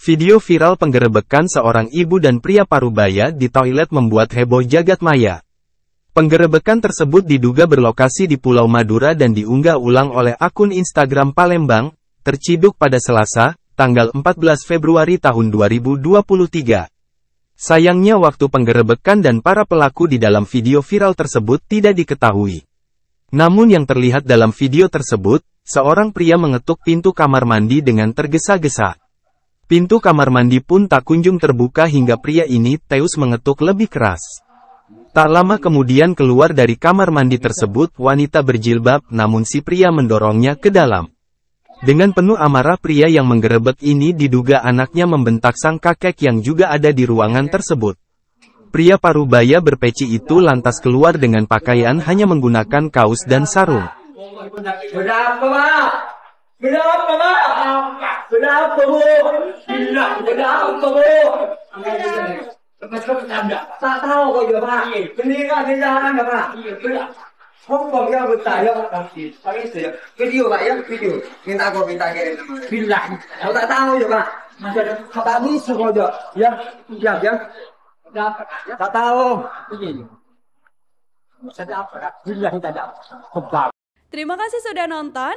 Video viral penggerebekan seorang ibu dan pria parubaya di toilet membuat heboh jagat maya. Penggerebekan tersebut diduga berlokasi di Pulau Madura dan diunggah ulang oleh akun Instagram Palembang, terciduk pada Selasa, tanggal 14 Februari tahun 2023. Sayangnya waktu penggerebekan dan para pelaku di dalam video viral tersebut tidak diketahui. Namun yang terlihat dalam video tersebut, seorang pria mengetuk pintu kamar mandi dengan tergesa-gesa. Pintu kamar mandi pun tak kunjung terbuka hingga pria ini Teus mengetuk lebih keras. Tak lama kemudian keluar dari kamar mandi tersebut wanita berjilbab namun si pria mendorongnya ke dalam. Dengan penuh amarah pria yang menggerebek ini diduga anaknya membentak sang kakek yang juga ada di ruangan tersebut. Pria parubaya berpeci itu lantas keluar dengan pakaian hanya menggunakan kaos dan sarung bu? bu? Tak tahu kok ya pak. Pak Video Pak ya, video. Minta minta kirim teman. tak tahu ya Pak. Masih ada kok ya. Ya, ya, ya. Tak tahu. Saya tak Terima kasih sudah nonton.